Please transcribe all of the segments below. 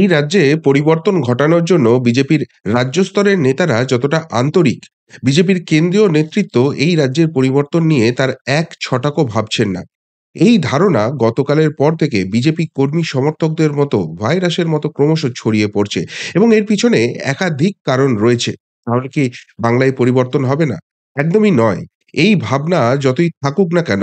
এই রাজ্যে পরিবর্তন ঘটানোর জন্য বিজেপির রাজ্য স্তরের নেতারা যতটা আন্তরিক বিজেপির কেন্দ্রীয় নেতৃত্ব এই রাজ্যের পরিবর্তন নিয়ে তার এক ছটাকও ভাবছেন না এই ধারণা গতকালের পর থেকে বিজেপি কর্মী সমর্থকদের মতো ভাইরাসের মতো ক্রমশ ছড়িয়ে পড়ছে এবং এর পিছনে একাধিক কারণ রয়েছে তাহলে কি বাংলায় পরিবর্তন হবে না একদমই নয় এই ভাবনা যতই থাকুক না কেন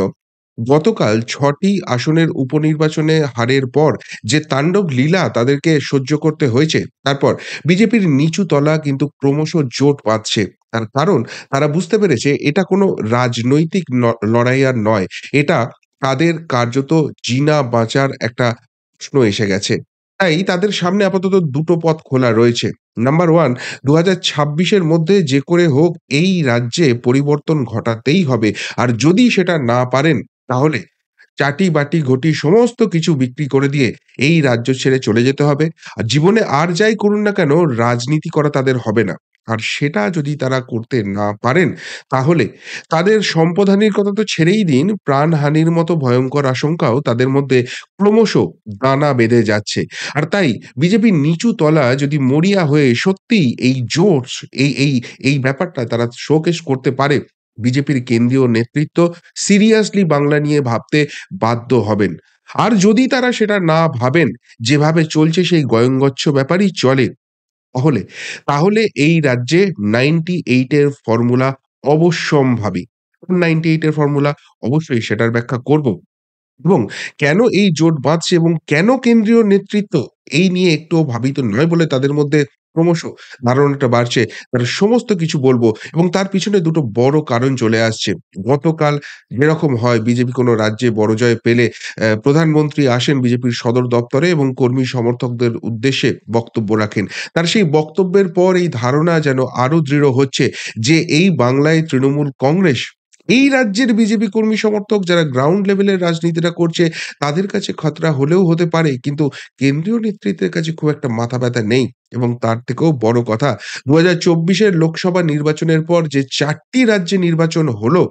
গতকাল ছটি আসনের উপনির্বাচনে হারের পর যে তাণ্ডব লীলা তাদেরকে সহ্য করতে হয়েছে তারপর বিজেপির নিচু তলা কিন্তু ক্রমশ জোট পাচ্ছে তার কারণ তারা বুঝতে পেরেছে এটা কোনো রাজনৈতিক লড়াই আর নয় এটা তাদের কার্যত জিনা বাঁচার একটা প্রশ্ন এসে গেছে তাই তাদের সামনে আপাতত দুটো পথ খোলা রয়েছে নাম্বার ওয়ান দু হাজার মধ্যে যে করে হোক এই রাজ্যে পরিবর্তন ঘটাতেই হবে আর যদি সেটা না পারেন তাহলে চাটি বাটি ঘটি সমস্ত কিছু বিক্রি করে দিয়ে এই রাজ্য ছেড়ে চলে যেতে হবে আর জীবনে আর যাই করুন না কেন রাজনীতি করা তাদের হবে না আর সেটা যদি তারা করতে না পারেন তাহলে তাদের সম্পদহানির কথা তো ছেড়েই দিন প্রাণহানির মতো ভয়ঙ্কর আশঙ্কাও তাদের মধ্যে ক্রমশ দানা বেঁধে যাচ্ছে আর তাই বিজেপির নিচু তলা যদি মরিয়া হয়ে সত্যিই এই জোর এই এই এই ব্যাপারটা তারা শোকেশ করতে পারে বিজেপির কেন্দ্রীয় নেতৃত্ব সিরিয়াসলি বাংলা নিয়ে ভাবতে বাধ্য হবেন আর যদি তারা সেটা না ভাবেন যেভাবে চলছে সেই গয়ঙ্গচ্ছ ব্যাপারই চলে তাহলে তাহলে এই রাজ্যে নাইনটি এইটের ফর্মুলা অবশ্যম্ভাবী নাইনটি এইটের ফর্মুলা অবশ্যই সেটার ব্যাখ্যা করব এবং কেন এই জোট বাঁধছে এবং কেন কেন্দ্রীয় নেতৃত্ব এই নিয়ে একটুও ভাবিত নয় বলে তাদের মধ্যে ক্রমশ ধারণাটা বাড়ছে তার সমস্ত কিছু বলবো এবং তার পিছনে দুটো বড় কারণ চলে আসছে গতকাল যেরকম হয় বিজেপি কোনো রাজ্যে বড় জয় পেলে প্রধানমন্ত্রী আসেন বিজেপির সদর দপ্তরে এবং কর্মী সমর্থকদের উদ্দেশ্যে বক্তব্য রাখেন তার সেই বক্তব্যের পর এই ধারণা যেন আরো দৃঢ় হচ্ছে যে এই বাংলায় তৃণমূল কংগ্রেস এই রাজ্যের বিজেপি কর্মী সমর্থক যারা গ্রাউন্ড লেভেলের রাজনীতিটা করছে তাদের কাছে খতরা হলেও হতে পারে কিন্তু কেন্দ্রীয় নেতৃত্বের কাছে খুব একটা মাথা ব্যথা নেই এবং তার থেকেও বড় কথা দু হাজার লোকসভা নির্বাচনের পর যে চারটি রাজ্যে নির্বাচন হলো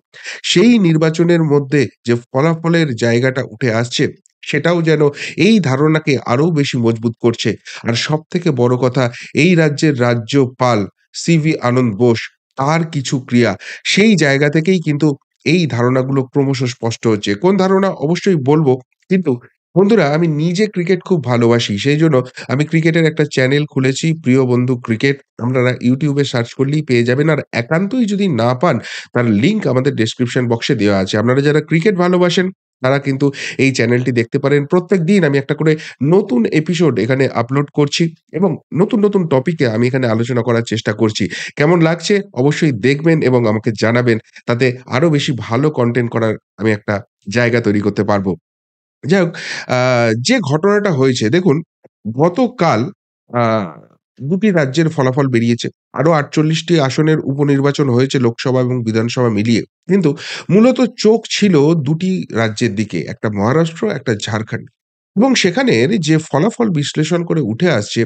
সেই নির্বাচনের মধ্যে যে ফলাফলের জায়গাটা উঠে আসছে সেটাও যেন এই ধারণাকে আরও বেশি মজবুত করছে আর সব থেকে বড় কথা এই রাজ্যের রাজ্যপাল সিভি আনন্দ বোস তার কিছু ক্রিয়া সেই জায়গা থেকেই কিন্তু এই ধারণাগুলো ক্রমশ স্পষ্ট হচ্ছে কোন ধারণা অবশ্যই বলবো কিন্তু বন্ধুরা আমি নিজে ক্রিকেট খুব ভালোবাসি সেই জন্য আমি ক্রিকেটের একটা চ্যানেল খুলেছি প্রিয় বন্ধু ক্রিকেট আপনারা ইউটিউবে সার্চ করলেই পেয়ে যাবেন আর একান্তই যদি না পান তার লিঙ্ক আমাদের ডেসক্রিপশন বক্সে দেওয়া আছে আপনারা যারা ক্রিকেট ভালোবাসেন তারা কিন্তু এই চ্যানেলটি দেখতে পারেন প্রত্যেক দিন আমি একটা করে নতুন এপিসোড এখানে আপলোড করছি এবং নতুন নতুন টপিকে আমি এখানে আলোচনা করার চেষ্টা করছি কেমন লাগছে অবশ্যই দেখবেন এবং আমাকে জানাবেন তাতে আরও বেশি ভালো কন্টেন্ট করার আমি একটা জায়গা তৈরি করতে পারবো যাই হোক যে ঘটনাটা হয়েছে দেখুন গতকাল দুটি রাজ্যের ফলাফল বেরিয়েছে আরও আটচল্লিশটি আসনের উপনির্বাচন হয়েছে লোকসভা এবং বিধানসভা মিলিয়ে কিন্তু মূলত চোখ ছিল দুটি রাজ্যের দিকে একটা মহারাষ্ট্র একটা ঝাড়খণ্ড এবং সেখানের যে ফলাফল বিশ্লেষণ করে উঠে আসছে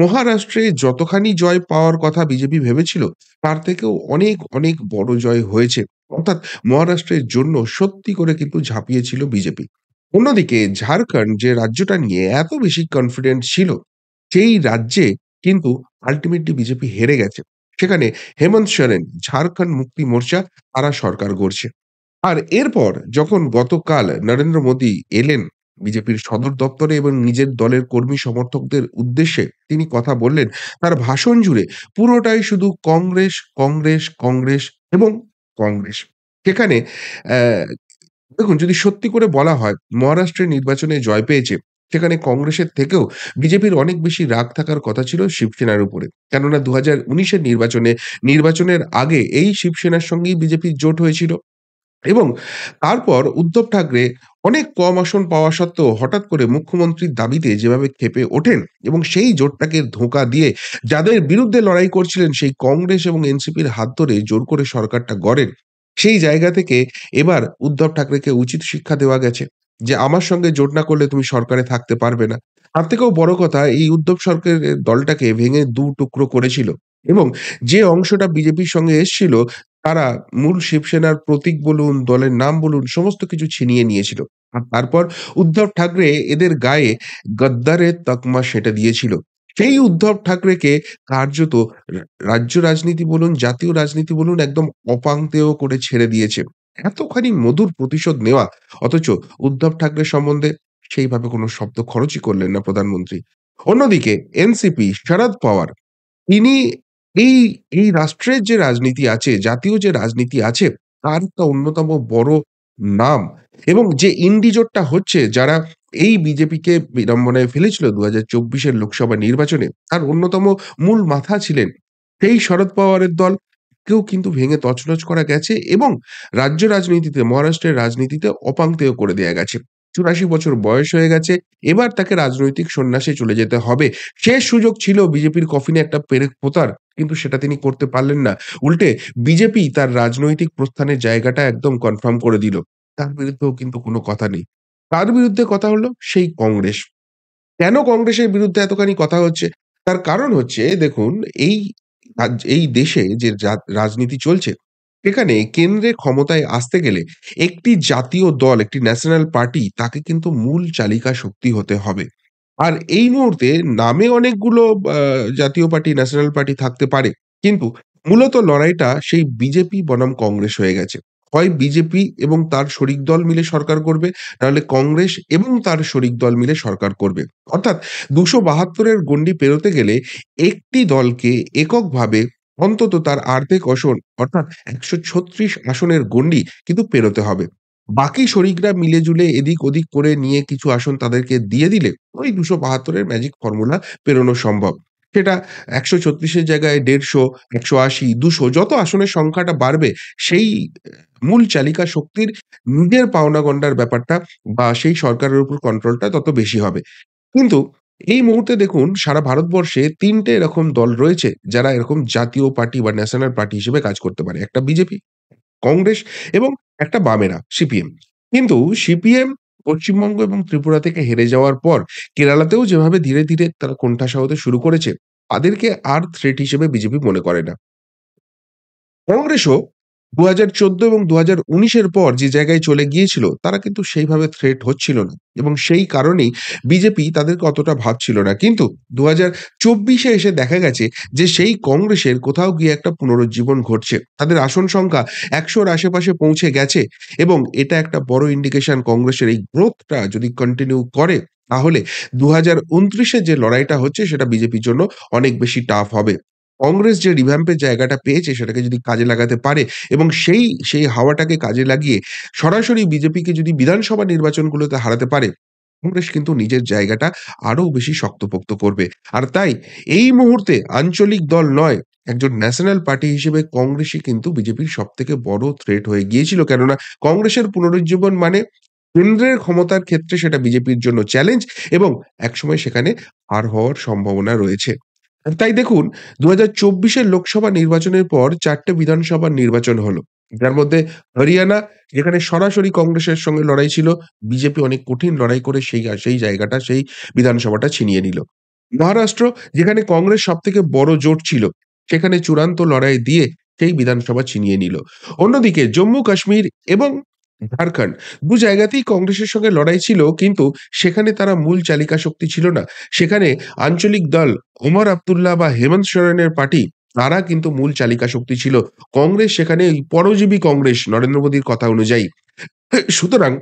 মহারাষ্ট্রে যতখানি জয় পাওয়ার কথা বিজেপি ভেবেছিল তার থেকেও অনেক অনেক বড় জয় হয়েছে অর্থাৎ মহারাষ্ট্রের জন্য সত্যি করে কিন্তু ঝাঁপিয়েছিল বিজেপি অন্যদিকে ঝাড়খণ্ড যে রাজ্যটা নিয়ে এত বেশি কনফিডেন্ট ছিল সেই রাজ্যে কিন্তু আলটিমেটলি বিজেপি হেরে গেছে সেখানে হেমন্ত সোরেন ঝাড়খণ্ড মুক্তি মোর্চা তারা সরকার গড়ছে আর এরপর যখন গতকাল নরেন্দ্র মোদী এলেন বিজেপির সদর দপ্তরে এবং নিজের দলের কর্মী সমর্থকদের উদ্দেশ্যে তিনি কথা বললেন তার ভাষণ জুড়ে পুরোটাই শুধু কংগ্রেস কংগ্রেস কংগ্রেস এবং কংগ্রেস সেখানে দেখুন যদি সত্যি করে বলা হয় মহারাষ্ট্রের নির্বাচনে জয় পেয়েছে সেখানে কংগ্রেসের থেকেও বিজেপির অনেক বেশি রাগ থাকার কথা ছিল শিবসেনার উপরে কেননা দু হাজার উনিশের নির্বাচনে নির্বাচনের আগে এই শিবসেনার সঙ্গেই বিজেপির জোট হয়েছিল এবং তারপর উদ্ধব ঠাকরে অনেক কম আসন পাওয়া সত্ত্বেও হঠাৎ করে মুখ্যমন্ত্রীর দাবিতে যেভাবে খেপে ওঠেন এবং সেই জোটটাকে ধোঁকা দিয়ে যাদের বিরুদ্ধে লড়াই করছিলেন সেই কংগ্রেস এবং এনসিপির হাত ধরে জোর করে সরকারটা গড়েন সেই জায়গা থেকে এবার উদ্ধব ঠাকরেকে উচিত শিক্ষা দেওয়া গেছে যে আমার সঙ্গে জোট না করলে তুমি সরকারে থাকতে পারবে না। তার থেকেও বড় কথা এই উদ্ধব সরকারের দলটাকে ভেঙে দু টুকরো করেছিল এবং যে অংশটা বিজেপির সঙ্গে এসছিল তারা মূল শিবসেনার প্রতীক বলুন, দলের নাম বলুন সমস্ত কিছু ছিনিয়ে নিয়েছিল। আর তারপর উদ্ধব ঠাকরে এদের গায়ে গদ্দারের তকমা সেঁটে দিয়েছিল। সেই উদ্ধব ঠাকরেকে কার্যত রাজ্য রাজনীতি বলুন, জাতীয় রাজনীতি বলুন একদম অপাংতেও করে ছেড়ে দিয়েছে। এতখানি মধুর প্রতিশোধ নেওয়া অথচ উদ্ধব ঠাকরে সম্বন্ধে সেইভাবে কোনো শব্দ খরচই করলেন না প্রধানমন্ত্রী অন্যদিকে এনসিপি শরদ পাওয়ার তিনি এই এই রাষ্ট্রের যে রাজনীতি আছে জাতীয় যে রাজনীতি আছে তার একটা অন্যতম বড় নাম এবং যে ইন্ডিজোটটা হচ্ছে যারা এই বিজেপিকে বিড়ম্বনায় ফেলেছিল দু হাজার চব্বিশের লোকসভা নির্বাচনে তার অন্যতম মূল মাথা ছিলেন সেই শরদ পাওয়ারের দল কেউ কিন্তু ভেঙে তছনছ করা গেছে এবং রাজ্য রাজনীতিতে মহারাষ্ট্রের রাজনীতিতে অপাংতেও করে দেওয়া গেছে চুরাশি বছর বয়স হয়ে গেছে এবার তাকে রাজনৈতিক সন্ন্যাসে চলে যেতে হবে শেষ সুযোগ ছিল বিজেপির কফিনে একটা পেরেক পোতার কিন্তু সেটা তিনি করতে পারলেন না উল্টে বিজেপি তার রাজনৈতিক প্রস্থানের জায়গাটা একদম কনফার্ম করে দিল তার বিরুদ্ধেও কিন্তু কোনো কথা নেই তার বিরুদ্ধে কথা হলো সেই কংগ্রেস কেন কংগ্রেসের বিরুদ্ধে এতখানি কথা হচ্ছে তার কারণ হচ্ছে দেখুন এই এই দেশে যে রাজনীতি চলছে এখানে কেন্দ্রে ক্ষমতায় আসতে গেলে একটি জাতীয় দল একটি ন্যাশনাল পার্টি তাকে কিন্তু মূল চালিকা শক্তি হতে হবে আর এই মুহূর্তে নামে অনেকগুলো আহ, জাতীয় পার্টি ন্যাশনাল পার্টি থাকতে পারে কিন্তু মূলত লড়াইটা সেই বিজেপি বনাম কংগ্রেস হয়ে গেছে হয় বিজেপি এবং তার শরিক দল মিলে সরকার করবে নাহলে কংগ্রেস এবং তার শরিক দল মিলে সরকার করবে অর্থাৎ দুশো বাহাত্তরের গণ্ডি পেরোতে গেলে একটি দলকে এককভাবে অন্তত তার আর্ধেক আসন অর্থাৎ একশো ছত্রিশ আসনের গণ্ডি কিন্তু পেরোতে হবে বাকি শরিকরা মিলে জুলে এদিক ওদিক করে নিয়ে কিছু আসন তাদেরকে দিয়ে দিলে ওই দুশো বাহাত্তরের ম্যাজিক ফর্মুলা পেরোনো সম্ভব সেটা একশো ছত্রিশের জায়গায় দেড়শো একশো আশি দুশো যত আসনের সংখ্যাটা বাড়বে সেই মূল চালিকা শক্তির নিজের পাওনাগণ্ডার ব্যাপারটা বা সেই সরকারের উপর কন্ট্রোলটা তত বেশি হবে কিন্তু এই মুহূর্তে দেখুন সারা ভারতবর্ষে তিনটে এরকম দল রয়েছে যারা এরকম জাতীয় পার্টি বা ন্যাশনাল পার্টি হিসেবে কাজ করতে পারে একটা বিজেপি কংগ্রেস এবং একটা বামেরা সিপিএম কিন্তু সিপিএম পশ্চিমবঙ্গ এবং ত্রিপুরা থেকে হেরে যাওয়ার পর কেরালাতেও যেভাবে ধীরে ধীরে তারা কণ্ঠাসা হতে শুরু করেছে তাদেরকে আর থ্রেট হিসেবে বিজেপি মনে করে না কংগ্রেসও দু এবং দু হাজার উনিশের পর যে জায়গায় চলে গিয়েছিল তারা কিন্তু সেইভাবে থ্রেট হচ্ছিল না এবং সেই কারণেই বিজেপি তাদেরকে অতটা ভাবছিল না কিন্তু দু হাজার চব্বিশে এসে দেখা গেছে যে সেই কংগ্রেসের কোথাও গিয়ে একটা পুনরুজ্জীবন ঘটছে তাদের আসন সংখ্যা একশোর আশেপাশে পৌঁছে গেছে এবং এটা একটা বড় ইন্ডিকেশন কংগ্রেসের এই গ্রোথটা যদি কন্টিনিউ করে তাহলে দু হাজার যে লড়াইটা হচ্ছে সেটা বিজেপির জন্য অনেক বেশি টাফ হবে কংগ্রেস যে রিভ্যাম্পের জায়গাটা পেয়েছে সেটাকে যদি কাজে লাগাতে পারে এবং সেই সেই হাওয়াটাকে কাজে লাগিয়ে সরাসরি বিজেপিকে যদি বিধানসভা নির্বাচনগুলোতে হারাতে পারে কংগ্রেস কিন্তু নিজের জায়গাটা আরও বেশি শক্তপোক্ত করবে আর তাই এই মুহূর্তে আঞ্চলিক দল নয় একজন ন্যাশনাল পার্টি হিসেবে কংগ্রেসই কিন্তু বিজেপির সব থেকে বড় থ্রেট হয়ে গিয়েছিল কেননা কংগ্রেসের পুনরুজ্জীবন মানে কেন্দ্রের ক্ষমতার ক্ষেত্রে সেটা বিজেপির জন্য চ্যালেঞ্জ এবং একসময় সেখানে হার হওয়ার সম্ভাবনা রয়েছে তাই দেখুন দু হাজার চব্বিশের লোকসভা নির্বাচনের পর চারটে বিধানসভা নির্বাচন হলো যার মধ্যে হরিয়ানা যেখানে সরাসরি কংগ্রেসের সঙ্গে লড়াই ছিল বিজেপি অনেক কঠিন লড়াই করে সেই সেই জায়গাটা সেই বিধানসভাটা ছিনিয়ে নিল মহারাষ্ট্র যেখানে কংগ্রেস সব থেকে বড় জোট ছিল সেখানে চূড়ান্ত লড়াই দিয়ে সেই বিধানসভা ছিনিয়ে নিল অন্যদিকে জম্মু কাশ্মীর এবং ঝাড়খণ্ড দু জায়গাতেই কংগ্রেসের সঙ্গে লড়াই ছিল কিন্তু সেখানে তারা মূল চালিকা শক্তি ছিল না সেখানে আঞ্চলিক দল ওমর আবদুল্লাহ বা হেমন্ত সরেনের পার্টি তারা কিন্তু মূল চালিকা শক্তি ছিল কংগ্রেস সেখানে পরজীবী কংগ্রেস নরেন্দ্র মোদীর কথা অনুযায়ী সুতরাং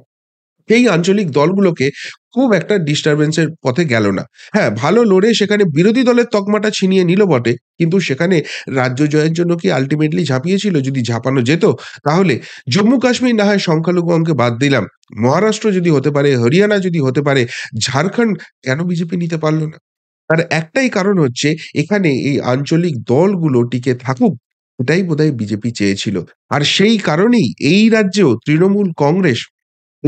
এই আঞ্চলিক দলগুলোকে খুব একটা ডিস্টারবেন্সের পথে গেল না হ্যাঁ ভালো লড়ে সেখানে বিরোধী দলের তকমাটা ছিনিয়ে নিল বটে কিন্তু সেখানে রাজ্য জয়ের জন্য কি আলটিমেটলি ঝাঁপিয়েছিল যদি ঝাঁপানো যেত তাহলে জম্মু কাশ্মীর না হয় সংখ্যালঘু অঙ্কে বাদ দিলাম মহারাষ্ট্র যদি হতে পারে হরিয়ানা যদি হতে পারে ঝাড়খণ্ড কেন বিজেপি নিতে পারলো না তার একটাই কারণ হচ্ছে এখানে এই আঞ্চলিক দলগুলো টিকে থাকুক এটাই বোধহয় বিজেপি চেয়েছিল আর সেই কারণেই এই রাজ্যেও তৃণমূল কংগ্রেস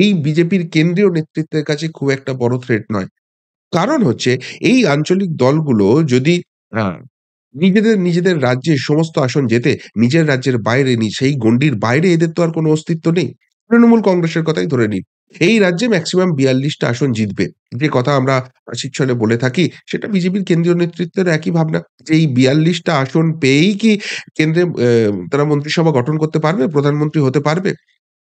এই বিজেপির কেন্দ্রীয় নেতৃত্বের কাছে খুব একটা বড় থ্রেট নয় কারণ হচ্ছে এই আঞ্চলিক দলগুলো যদি নিজেদের নিজেদের রাজ্যে সমস্ত আসন যেতে নিজের রাজ্যের বাইরে নি সেই গণ্ডির বাইরে এদের তো আর কোনো অস্তিত্ব নেই তৃণমূল কংগ্রেসের কথাই ধরে নিন এই রাজ্যে ম্যাক্সিমাম বিয়াল্লিশটা আসন জিতবে যে কথা আমরা শিক্ষণে বলে থাকি সেটা বিজেপির কেন্দ্রীয় নেতৃত্বের একই ভাবনা যে এই বিয়াল্লিশটা আসন পেয়েই কি কেন্দ্রে তারা মন্ত্রিসভা গঠন করতে পারবে প্রধানমন্ত্রী হতে পারবে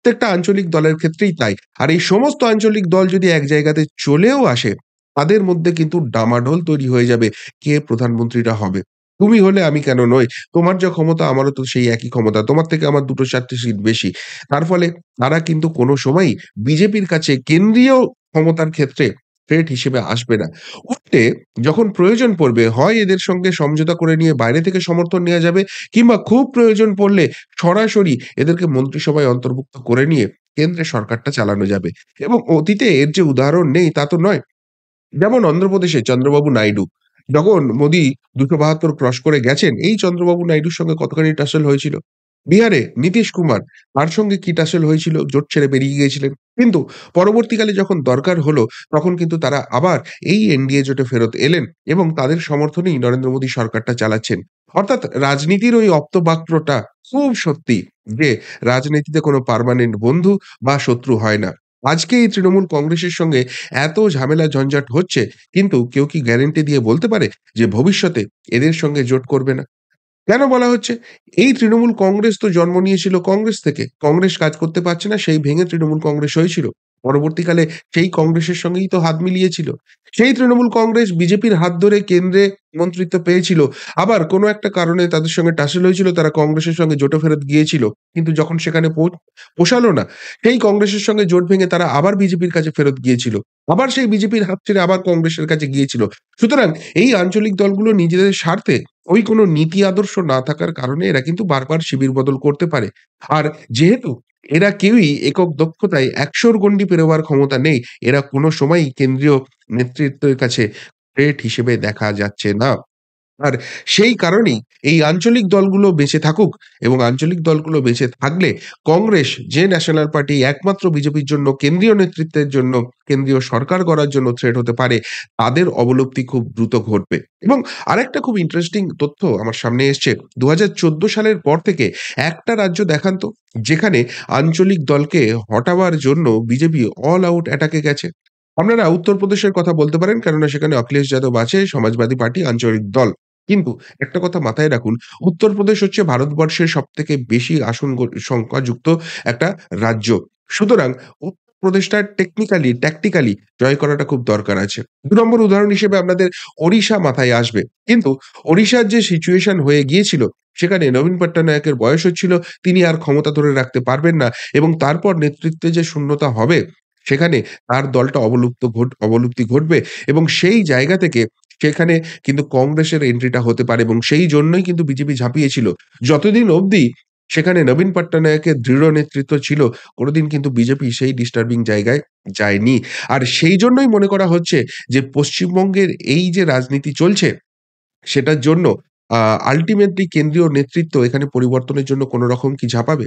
প্রত্যেকটা আঞ্চলিক দলের ক্ষেত্রেই তাই আর এই সমস্ত আঞ্চলিক দল যদি এক জায়গাতে চলেও আসে তাদের মধ্যে কিন্তু ডামাঢোল তৈরি হয়ে যাবে কে প্রধানমন্ত্রীরা হবে তুমি হলে আমি কেন নই তোমার যা ক্ষমতা আমারও তো সেই একই ক্ষমতা তোমার থেকে আমার দুটো চারটি সিট বেশি তার ফলে তারা কিন্তু কোনো সময়ই বিজেপির কাছে কেন্দ্রীয় ক্ষমতার ক্ষেত্রে থ্রেট হিসেবে আসবে না উল্টে যখন প্রয়োজন পড়বে হয় এদের সঙ্গে সমঝোতা করে নিয়ে বাইরে থেকে সমর্থন নেওয়া যাবে কিংবা খুব প্রয়োজন পড়লে সরাসরি এদেরকে মন্ত্রিসভায় অন্তর্ভুক্ত করে নিয়ে কেন্দ্রে সরকারটা চালানো যাবে এবং অতীতে এর যে উদাহরণ নেই তা তো নয় যেমন অন্ধ্রপ্রদেশে চন্দ্রবাবু নাইডু যখন মোদী দুশো বাহাত্তর ক্রস করে গেছেন এই চন্দ্রবাবু নাইডুর সঙ্গে কতখানি টাসেল হয়েছিল বিহারে নীতিশ কুমার তার সঙ্গে কি টাসেল হয়েছিল জোট ছেড়ে বেরিয়ে গিয়েছিলেন কিন্তু পরবর্তীকালে যখন দরকার হলো তখন কিন্তু তারা আবার এই এনডিএ জোটে ফেরত এলেন এবং তাদের সমর্থনেই নরেন্দ্র মোদী সরকারটা চালাচ্ছেন অর্থাৎ রাজনীতির ওই অপ্তবাক্রটা খুব সত্যি যে রাজনীতিতে কোনো পারমানেন্ট বন্ধু বা শত্রু হয় না আজকে এই তৃণমূল কংগ্রেসের সঙ্গে এত ঝামেলা ঝঞ্ঝাট হচ্ছে কিন্তু কেউ কি গ্যারেন্টি দিয়ে বলতে পারে যে ভবিষ্যতে এদের সঙ্গে জোট করবে না কেন বলা হচ্ছে এই তৃণমূল কংগ্রেস তো জন্ম নিয়েছিল কংগ্রেস থেকে কংগ্রেস কাজ করতে পারছে না সেই ভেঙে তৃণমূল কংগ্রেস হয়েছিল পরবর্তীকালে সেই কংগ্রেসের সঙ্গেই তো হাত মিলিয়েছিল সেই তৃণমূল কংগ্রেস বিজেপির হাত ধরে কেন্দ্রে মন্ত্রিত্ব পেয়েছিল আবার কোনো একটা কারণে তাদের সঙ্গে টাসেল হয়েছিল তারা কংগ্রেসের সঙ্গে জোটে ফেরত গিয়েছিল কিন্তু যখন সেখানে পোষালো না সেই কংগ্রেসের সঙ্গে জোট ভেঙে তারা আবার বিজেপির কাছে ফেরত গিয়েছিল আবার সেই বিজেপির হাত ছেড়ে আবার কংগ্রেসের কাছে গিয়েছিল সুতরাং এই আঞ্চলিক দলগুলো নিজেদের স্বার্থে ওই কোনো নীতি আদর্শ না থাকার কারণে এরা কিন্তু বারবার শিবির বদল করতে পারে আর যেহেতু এরা কেউই একক দক্ষতায় একশোর গণ্ডি পেরোবার ক্ষমতা নেই এরা কোনো সময়ই কেন্দ্রীয় নেতৃত্বের কাছে হিসেবে দেখা যাচ্ছে না আর সেই কারণেই এই আঞ্চলিক দলগুলো বেঁচে থাকুক এবং আঞ্চলিক দলগুলো বেঁচে থাকলে কংগ্রেস যে ন্যাশনাল পার্টি একমাত্র বিজেপির জন্য কেন্দ্রীয় নেতৃত্বের জন্য কেন্দ্রীয় সরকার করার জন্য থ্রেট হতে পারে তাদের অবলুপ্তি খুব দ্রুত ঘটবে এবং আরেকটা খুব ইন্টারেস্টিং তথ্য আমার সামনে এসছে দু সালের পর থেকে একটা রাজ্য দেখান তো যেখানে আঞ্চলিক দলকে হটাবার জন্য বিজেপি অল আউট অ্যাটাকে গেছে আপনারা উত্তরপ্রদেশের কথা বলতে পারেন কেননা সেখানে অখিলেশ যাদব আছে সমাজবাদী পার্টি আঞ্চলিক দল কিন্তু একটা কথা মাথায় রাখুন উত্তরপ্রদেশ হচ্ছে ভারতবর্ষের সব থেকে বেশি আসন সংখ্যাযুক্ত একটা রাজ্য সুতরাং প্রদেশটা টেকনিক্যালি ট্যাকটিক্যালি জয় করাটা খুব দরকার আছে দু নম্বর উদাহরণ হিসেবে আপনাদের ওড়িশা মাথায় আসবে কিন্তু ওড়িশার যে সিচুয়েশন হয়ে গিয়েছিল সেখানে নবীন পট্টনায়কের বয়স হচ্ছিল তিনি আর ক্ষমতা ধরে রাখতে পারবেন না এবং তারপর নেতৃত্বে যে শূন্যতা হবে সেখানে তার দলটা অবলুপ্ত ঘট অবলুপ্তি ঘটবে এবং সেই জায়গা থেকে সেখানে কিন্তু কংগ্রেসের এন্ট্রিটা হতে পারে এবং সেই জন্যই কিন্তু বিজেপি ঝাঁপিয়েছিল যতদিন অবধি সেখানে নবীন পট্টনায়কের দৃঢ় নেতৃত্ব ছিল কোনোদিন কিন্তু বিজেপি সেই ডিস্টার্বিং জায়গায় যায়নি আর সেই জন্যই মনে করা হচ্ছে যে পশ্চিমবঙ্গের এই যে রাজনীতি চলছে সেটার জন্য আলটিমেটলি কেন্দ্রীয় নেতৃত্ব এখানে পরিবর্তনের জন্য কোনো রকম কি ঝাঁপাবে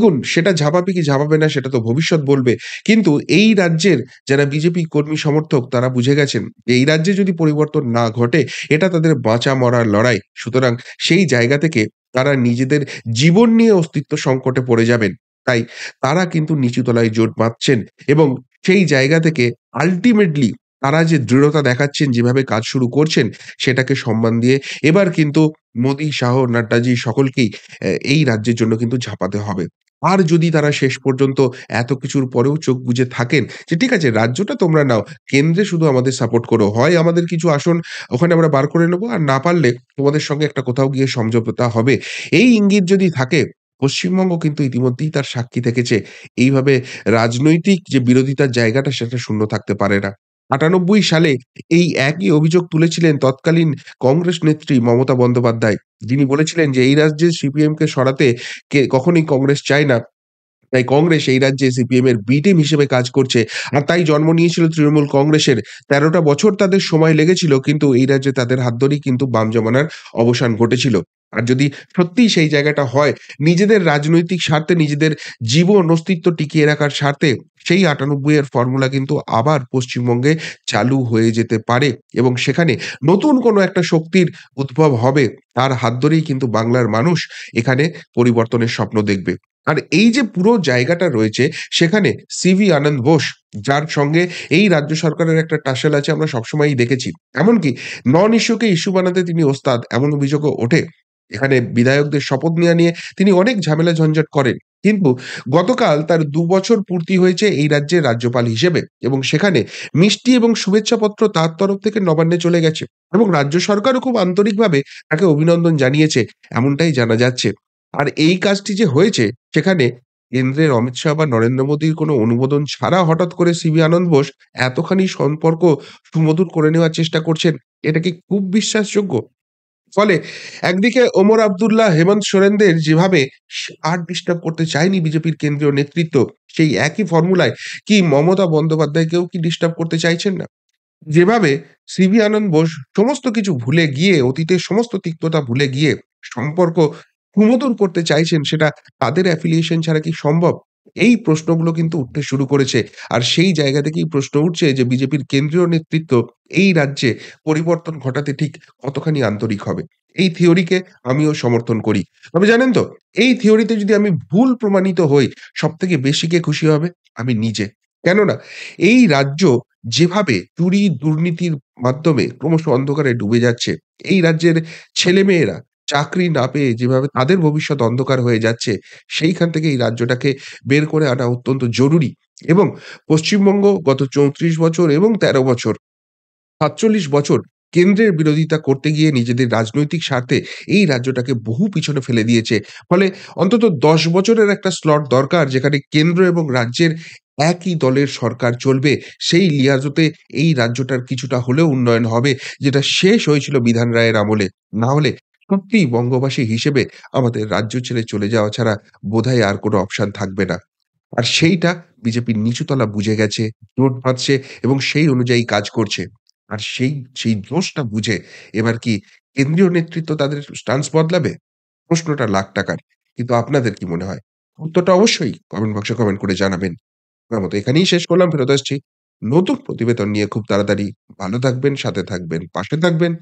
গুণ সেটা ঝাঁপাবে কি ঝাঁপাবে না সেটা তো ভবিষ্যৎ বলবে কিন্তু এই রাজ্যের যারা বিজেপি কর্মী সমর্থক তারা বুঝে গেছেন যে এই রাজ্যে যদি পরিবর্তন না ঘটে এটা তাদের বাঁচা মরার লড়াই সুতরাং সেই জায়গা থেকে তারা নিজেদের জীবন নিয়ে অস্তিত্ব সংকটে পড়ে যাবেন তাই তারা কিন্তু নিচুতলায় জোট বাঁধছেন এবং সেই জায়গা থেকে আলটিমেটলি তারা যে দৃঢ়তা দেখাচ্ছেন যেভাবে কাজ শুরু করছেন সেটাকে সম্মান দিয়ে এবার কিন্তু মোদি শাহ নাড্ডাজি সকলকেই এই রাজ্যের জন্য কিন্তু ঝাঁপাতে হবে আর যদি তারা শেষ পর্যন্ত এত কিছুর পরেও চোখ বুঝে থাকেন যে ঠিক আছে রাজ্যটা তোমরা নাও কেন্দ্রে শুধু আমাদের সাপোর্ট করো হয় আমাদের কিছু আসন ওখানে আমরা বার করে নেবো আর না পারলে তোমাদের সঙ্গে একটা কোথাও গিয়ে সমঝোতা হবে এই ইঙ্গিত যদি থাকে পশ্চিমবঙ্গ কিন্তু ইতিমধ্যেই তার সাক্ষী থেকেছে এইভাবে রাজনৈতিক যে বিরোধিতার জায়গাটা সেটা শূন্য থাকতে পারে না আটানব্বই সালে এই একই অভিযোগ তুলেছিলেন তৎকালীন কংগ্রেস নেত্রী মমতা বন্দ্যোপাধ্যায় যিনি বলেছিলেন যে এই রাজ্যে সিপিএমকে সরাতে কে কখনই কংগ্রেস চায় না তাই কংগ্রেস এই রাজ্যে সিপিএম এর বিটিএম হিসেবে কাজ করছে আর তাই জন্ম নিয়েছিল তৃণমূল কংগ্রেসের তেরোটা বছর তাদের সময় লেগেছিল কিন্তু এই রাজ্যে তাদের হাত ধরেই কিন্তু বাম জমানার অবসান ঘটেছিল আর যদি সত্যি সেই জায়গাটা হয় নিজেদের রাজনৈতিক স্বার্থে নিজেদের জীবন অস্তিত্ব টিকিয়ে রাখার স্বার্থে সেই আটানব্বই এর ফর্মুলা কিন্তু আবার পশ্চিমবঙ্গে চালু হয়ে যেতে পারে এবং সেখানে নতুন কোনো একটা শক্তির উদ্ভব হবে তার হাত ধরেই কিন্তু বাংলার মানুষ এখানে পরিবর্তনের স্বপ্ন দেখবে আর এই যে পুরো জায়গাটা রয়েছে সেখানে সিভি আনন্দ বোস যার সঙ্গে এই রাজ্য সরকারের একটা টাসেল আছে আমরা সবসময়ই দেখেছি এমনকি নন ইস্যুকে ইস্যু বানাতে তিনি ওস্তাদ এমন অভিযোগও ওঠে এখানে বিধায়কদের শপথ নেওয়া নিয়ে তিনি অনেক ঝামেলা ঝঞ্ঝট করেন কিন্তু গতকাল তার দু বছর পূর্তি হয়েছে এই রাজ্যের রাজ্যপাল হিসেবে এবং সেখানে মিষ্টি এবং শুভেচ্ছাপত্র তার তরফ থেকে নবান্নে চলে গেছে এবং রাজ্য সরকারও খুব আন্তরিকভাবে তাকে অভিনন্দন জানিয়েছে এমনটাই জানা যাচ্ছে আর এই কাজটি যে হয়েছে সেখানে কেন্দ্রের অমিত শাহ বা নরেন্দ্র মোদীর কোনো অনুমোদন ছাড়া হঠাৎ করে সিবি আনন্দ বোস এতখানি সম্পর্ক সুমধুর করে নেওয়ার চেষ্টা করছেন এটা কি খুব বিশ্বাসযোগ্য ফলে একদিকে ওমর আবদুল্লাহ হেমন্ত সোরেনদের যেভাবে আর ডিস্টার্ব করতে চায়নি বিজেপির কেন্দ্রীয় নেতৃত্ব সেই একই ফর্মুলায় কি মমতা বন্দ্যোপাধ্যায়কেও কি ডিস্টার্ব করতে চাইছেন না যেভাবে সিবি আনন্দ বোস সমস্ত কিছু ভুলে গিয়ে অতীতের সমস্ত তিক্ততা ভুলে গিয়ে সম্পর্ক কুমোদন করতে চাইছেন সেটা তাদের অ্যাফিলিয়েশন ছাড়া কি সম্ভব এই প্রশ্নগুলো কিন্তু উঠতে শুরু করেছে আর সেই জায়গা থেকেই প্রশ্ন উঠছে যে বিজেপির কেন্দ্রীয় নেতৃত্ব এই রাজ্যে পরিবর্তন ঘটাতে ঠিক কতখানি আন্তরিক হবে এই থিওরিকে আমিও সমর্থন করি তবে জানেন তো এই থিওরিতে যদি আমি ভুল প্রমাণিত হই সব থেকে বেশি কে খুশি হবে আমি নিজে কেননা এই রাজ্য যেভাবে চুরি দুর্নীতির মাধ্যমে ক্রমশ অন্ধকারে ডুবে যাচ্ছে এই রাজ্যের ছেলেমেয়েরা চাকরি না পেয়ে যেভাবে তাদের ভবিষ্যৎ অন্ধকার হয়ে যাচ্ছে সেইখান থেকে এই রাজ্যটাকে বের করে আনা অত্যন্ত জরুরি এবং পশ্চিমবঙ্গ গত চৌত্রিশ বছর এবং ১৩ বছর সাতচল্লিশ বছর কেন্দ্রের বিরোধিতা করতে গিয়ে নিজেদের রাজনৈতিক স্বার্থে এই রাজ্যটাকে বহু পিছনে ফেলে দিয়েছে ফলে অন্তত দশ বছরের একটা স্লট দরকার যেখানে কেন্দ্র এবং রাজ্যের একই দলের সরকার চলবে সেই লিয়াজতে এই রাজ্যটার কিছুটা হলেও উন্নয়ন হবে যেটা শেষ হয়েছিল বিধান রায়ের আমলে না হলে সত্যি বঙ্গবাসী হিসেবে আমাদের রাজ্য ছেড়ে চলে যাওয়া ছাড়া বোধহয় আর কোনো অপশান থাকবে না আর সেইটা বিজেপির নিচুতলা বুঝে গেছে জোট বাঁধছে এবং সেই অনুযায়ী কাজ করছে আর সেই সেই দোষটা বুঝে এবার কি কেন্দ্রীয় নেতৃত্ব তাদের স্টান্স বদলাবে প্রশ্নটা লাখ টাকার কিন্তু আপনাদের কি মনে হয় উত্তরটা অবশ্যই কমেন্ট বক্সে কমেন্ট করে জানাবেন আমার মতো এখানেই শেষ করলাম ফেরত আসছি নতুন প্রতিবেদন নিয়ে খুব তাড়াতাড়ি ভালো থাকবেন সাথে থাকবেন পাশে থাকবেন